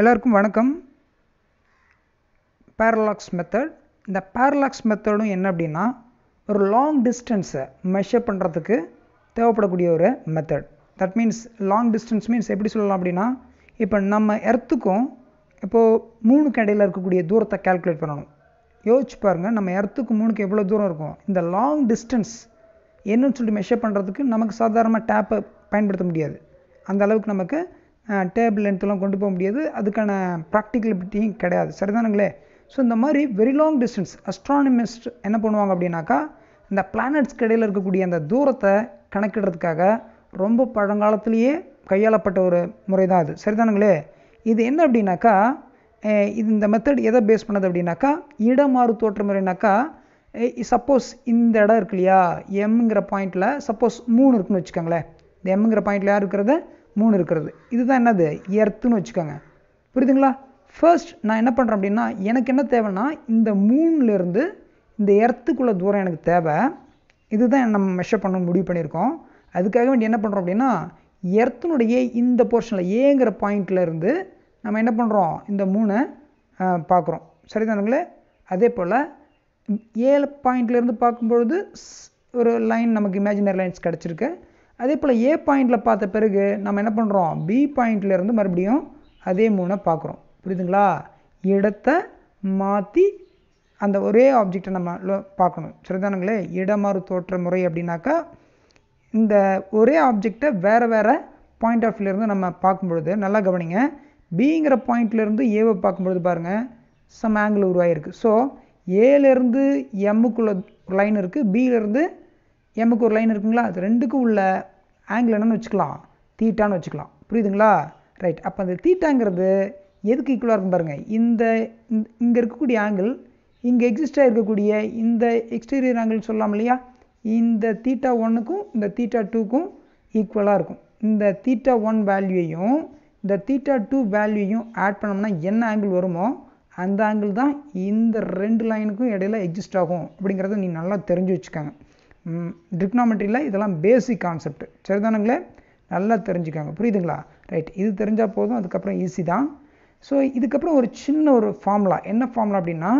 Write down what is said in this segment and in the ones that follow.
எல்லாருக்கும் வணக்கம் parallax method இந்த பேரலாக்ஸ் மெத்தடும் என்ன அப்படின்னா ஒரு லாங் டிஸ்டன்ஸை மெஷர் பண்ணுறதுக்கு தேவைப்படக்கூடிய ஒரு method that means long distance means எப்படி சொல்லலாம் அப்படின்னா இப்போ நம்ம எர்த்துக்கும் இப்போது மூணு கடையில் இருக்கக்கூடிய தூரத்தை கேல்குலேட் பண்ணணும் யோசிச்சு பாருங்கள் நம்ம எர்த்துக்கு மூணுக்கு எவ்வளோ தூரம் இருக்கும் இந்த லாங் டிஸ்டன்ஸ் என்னன்னு சொல்லிட்டு மெஷர் பண்ணுறதுக்கு நமக்கு சாதாரணமாக டேப்பை பயன்படுத்த முடியாது அந்த அளவுக்கு நமக்கு டேபிள் லென்த்தெல்லாம் கொண்டு போக முடியாது அதுக்கான ப்ராக்டிகலிபிட்டியும் கிடையாது சரிதானுங்களே ஸோ இந்த மாதிரி வெரி லாங் டிஸ்டன்ஸ் அஸ்ட்ரானமிஸ்ட் என்ன பண்ணுவாங்க அப்படின்னாக்கா இந்த பிளானட்ஸ் இடையில் இருக்கக்கூடிய அந்த தூரத்தை கணக்கிடுறதுக்காக ரொம்ப பழங்காலத்திலேயே கையாளப்பட்ட ஒரு முறை தான் அது சரிதானுங்களே இது என்ன அப்படின்னாக்கா இது இந்த மெத்தட் எதை பேஸ் பண்ணது அப்படின்னாக்கா இடமாறு தோற்ற முறைனாக்கா சப்போஸ் இந்த இடம் இருக்கு இல்லையா எம்ங்கிற பாயிண்டில் சப்போஸ் மூணு இருக்குன்னு வச்சுக்கோங்களேன் இந்த எம்ங்கிற பாயிண்டில் யார் இருக்கிறத மூணு இருக்கிறது இதுதான் என்னது எர்த்துன்னு வச்சுக்கோங்க புரியுதுங்களா ஃபர்ஸ்ட் நான் என்ன பண்ணுறேன் அப்படின்னா எனக்கு என்ன தேவைன்னா இந்த மூணுலேருந்து இந்த எர்த்துக்குள்ளே தூரம் எனக்கு தேவை இதுதான் நம்ம மெஷர் பண்ணணும் முடிவு பண்ணியிருக்கோம் அதுக்காக வேண்டி என்ன பண்ணுறோம் அப்படின்னா எர்த்தினுடைய இந்த போர்ஷனில் ஏங்கிற பாயிண்டில் இருந்து நம்ம என்ன பண்ணுறோம் இந்த மூணை பார்க்குறோம் சரிதானுங்களே அதே போல் ஏழு பாயிண்ட்லேருந்து பார்க்கும்பொழுது ஒரு லைன் நமக்கு இமேஜினரி லைன்ஸ் கிடச்சிருக்கு அதே போல் ஏ பாயிண்டில் பார்த்த பிறகு நம்ம என்ன பண்ணுறோம் பி பாயிண்ட்லேருந்து மறுபடியும் அதே மூணை பார்க்குறோம் புரியுதுங்களா இடத்த மாற்றி அந்த ஒரே ஆப்ஜெக்டை நம்ம பார்க்கணும் சரிதானங்களே இடமாறு தோற்ற முறை அப்படின்னாக்கா இந்த ஒரே ஆப்ஜெக்டை வேறு வேறு பாயிண்ட் ஆஃப் வியூலேருந்து நம்ம பார்க்கும்பொழுது நல்லா கவனிங்க பிங்கிற பாயிண்ட்லேருந்து ஏவை பார்க்கும்பொழுது பாருங்கள் சம் ஆங்கிள் உருவாகிருக்கு ஸோ ஏலேருந்து எம்முக்குள்ள லைன் இருக்குது பியிலேருந்து எம்முக்கு ஒரு லைன் இருக்குங்களா அது ரெண்டுக்கும் உள்ள ஆங்கிள் என்னன்னு வச்சுக்கலாம் தீட்டான்னு வச்சுக்கலாம் புரியுதுங்களா ரைட் அப்போ அந்த தீட்டாங்கிறது எதுக்கு ஈக்குவலாக இருக்கும் பாருங்கள் இந்த இங்கே இருக்கக்கூடிய ஆங்கிள் இங்கே எக்ஸிஸ்டாக இருக்கக்கூடிய இந்த எக்ஸ்டீரியர் ஆங்கிள் சொல்லலாம் இல்லையா இந்த தீட்டா ஒன்னுக்கும் இந்த தீட்டா டூக்கும் ஈக்குவலாக இருக்கும் இந்த தீட்டா ஒன் வேல்யூவையும் இந்த தீட்டா டூ வேல்யூவையும் ஆட் பண்ணோம்னா என்ன ஆங்கிள் வருமோ அந்த ஆங்கிள் தான் இந்த ரெண்டு லைனுக்கும் இடையில எக்ஸிஸ்ட் ஆகும் அப்படிங்கிறத நீ நல்லா தெரிஞ்சு வச்சுக்காங்க ட்ரிக்னாமெட்ரியில் இதெல்லாம் பேசிக் கான்செப்ட் சரிதானுங்களே நல்லா தெரிஞ்சுக்காங்க புரியுதுங்களா ரைட் இது தெரிஞ்சால் போதும் அதுக்கப்புறம் ஈஸி தான் ஸோ இதுக்கப்புறம் ஒரு சின்ன ஒரு ஃபார்முலா என்ன ஃபார்முலா அப்படின்னா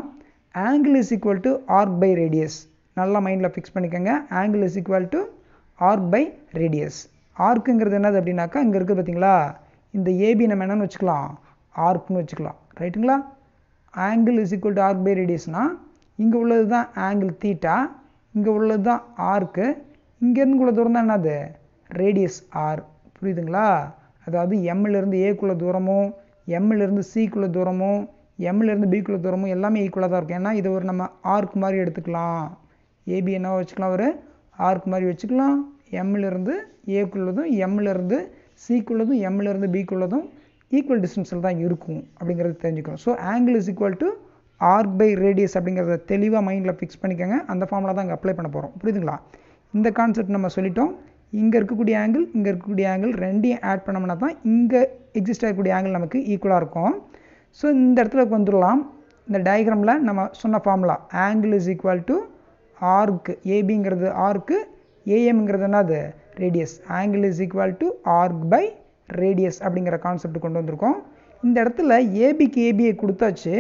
angle is equal to arc by radius நல்லா மைண்டில் ஃபிக்ஸ் பண்ணிக்கோங்க angle is equal to arc by radius ஆர்க்குங்கிறது என்னது அப்படின்னாக்கா இங்கே இருக்குது பார்த்தீங்களா இந்த ஏபி நம்ம என்னன்னு வச்சுக்கலாம் ஆர்க்னு வச்சுக்கலாம் ரைட்டுங்களா angle is equal to arc by ரேடியஸ்னால் இங்கே உள்ளது தான் ஆங்கிள் தீட்டா இங்கே உள்ளது தான் ஆர்க்கு இங்கேருந்து உள்ள தூரம் தான் என்னது ரேடியஸ் ஆர் புரியுதுங்களா அதாவது எம்லேருந்து ஏக்குள்ள தூரமும் எம்லேருந்து சிக்குள்ள தூரமும் எம்லேருந்து பிக்குள்ள தூரமும் எல்லாமே ஈக்குவலாக தான் இருக்கும் ஏன்னா இது ஒரு நம்ம ஆர்க் மாதிரி எடுத்துக்கலாம் ஏபி என்னவோ வச்சுக்கலாம் ஒரு ஆர்க் மாதிரி வச்சுக்கலாம் எம்லேருந்து ஏக்குள்ளதும் எம்லேருந்து சிக்குள்ளதும் எம்லேருந்து பிக்குள்ளதும் ஈக்குவல் டிஸ்டன்ஸில் தான் இருக்கும் அப்படிங்கிறது தெரிஞ்சுக்கணும் so angle is equal to arc by radius அப்படிங்கிறத தெளிவாக மைண்டில் ஃபிக்ஸ் பண்ணிக்கோங்க அந்த ஃபார்மில் தான் அங்கே அப்ளை பண்ண போகிறோம் புரியுதுங்களா இந்த கான்செப்ட் நம்ம சொல்லிட்டோம் இங்கே இருக்கக்கூடிய ஆங்கிள் இங்கே இருக்கக்கூடிய ஆங்கிள் ரெண்டையும் ஆட் பண்ணோம்னா தான் இங்கே எக்ஸிஸ்ட் ஆகக்கூடிய ஆங்கிள் நமக்கு ஈக்குவலாக இருக்கும் ஸோ இந்த இடத்துல வந்துடலாம் இந்த டயக்ராமில் நம்ம சொன்ன formula angle is equal to arc ஏபிங்கிறது ஆர்க்கு ஏஎம்ங்கிறது அது radius angle is equal to arc by radius அப்படிங்கிற கான்செப்ட் கொண்டு வந்திருக்கோம் இந்த இடத்துல ஏபிக்கு ஏபியை கொடுத்தாச்சு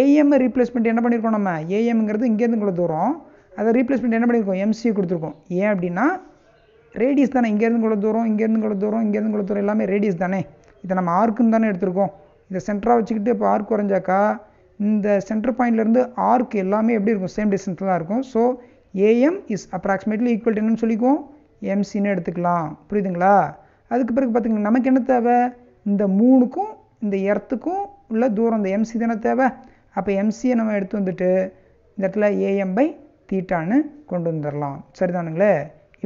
ஏஎம் ரீப்ளேஸ்மெண்ட் என்ன பண்ணியிருக்கோம் நம்ம ஏஎம்ங்கிறது இங்கேருந்து இவ்வளோ தூரம் அதை ரீப்ளேஸ்மெண்ட் என்ன பண்ணியிருக்கோம் எம்சி கொடுத்துருக்கோம் ஏன் அப்படின்னா ரேடியஸ் தானே இங்கேருந்து இவ்வளோ தூரம் இங்கேருந்து இவ்வளோ தூரம் இங்கேருந்து இவ்வளோ தூரம் எல்லாமே ரேடியஸ் தானே இதை நம்ம ஆர்க்குன்னு தானே எடுத்திருக்கோம் இதை சென்டராக வச்சுக்கிட்டு இப்போ ஆர்க் குறைஞ்சாக்கா இந்த சென்டர் பாயிண்ட்லேருந்து ஆர்க் எல்லாமே எப்படி இருக்கும் சேம் டிஸ்டன்ஸ் தான் இருக்கும் so AM is approximately equal என்னன்னு சொல்லிக்குவோம் எம்சின்னு எடுத்துக்கலாம் புரியுதுங்களா அதுக்கு பிறகு பார்த்திங்கன்னா நமக்கு என்ன தேவை இந்த மூணுக்கும் இந்த எர்த்துக்கும் உள்ள தூரம் இந்த எம்சி தானே தேவை அப்போ எம்சியை நம்ம எடுத்து வந்துட்டு இந்த இடத்துல ஏஎம் பை தீட்டான்னு கொண்டு வந்துடலாம் சரிதானுங்களே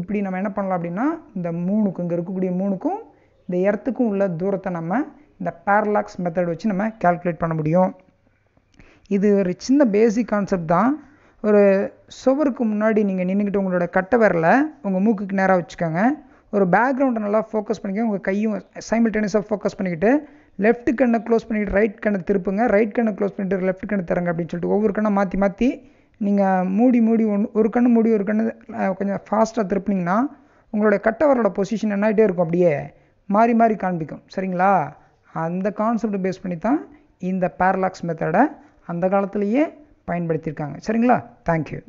இப்படி நம்ம என்ன பண்ணலாம் அப்படின்னா இந்த மூணுக்கும் இங்கே இருக்கக்கூடிய மூணுக்கும் இந்த எர்த்துக்கும் உள்ள தூரத்தை நம்ம இந்த பேரலாக்ஸ் மெத்தட் வச்சு நம்ம கேல்குலேட் பண்ண முடியும் இது ஒரு சின்ன பேசிக் கான்செப்ட் தான் ஒரு சுவருக்கு முன்னாடி நீங்கள் நின்றுக்கிட்டு உங்களோட கட்டை விரலை உங்கள் மூக்குக்கு நேராக வச்சுக்கோங்க ஒரு பேக்ரவுண்டை நல்லா ஃபோக்கஸ் பண்ணிக்கோங்க உங்கள் கையும் சைமில்டேனியஸாக ஃபோக்கஸ் பண்ணிக்கிட்டு லெஃப்ட் கண்ணை க்ளோஸ் பண்ணிவிட்டு ரைட் கண்ணை திருப்புங்க ரைட் கண்ணை க்ளோஸ் பண்ணிவிட்டு லெஃப்ட் கண்ணை தரங்க அப்படின்னு சொல்லிட்டு ஒவ்வொரு கண்ணை மாற்றி மாற்றி நீங்கள் மூடி மூடி ஒன்று ஒரு கண்ணு மூடி ஒரு கண்ணு கொஞ்சம் ஃபாஸ்ட்டாக திருப்பினீங்கன்னா உங்களுடைய கட்டவரோட பொசிஷன் என்னாகிட்டே இருக்கும் அப்படியே மாறி மாறி காண்பிக்கும் சரிங்களா அந்த கான்செப்டை பேஸ் பண்ணி தான் இந்த பேரலாக்ஸ் மெத்தடை அந்த காலத்திலேயே பயன்படுத்தியிருக்காங்க சரிங்களா தேங்க்யூ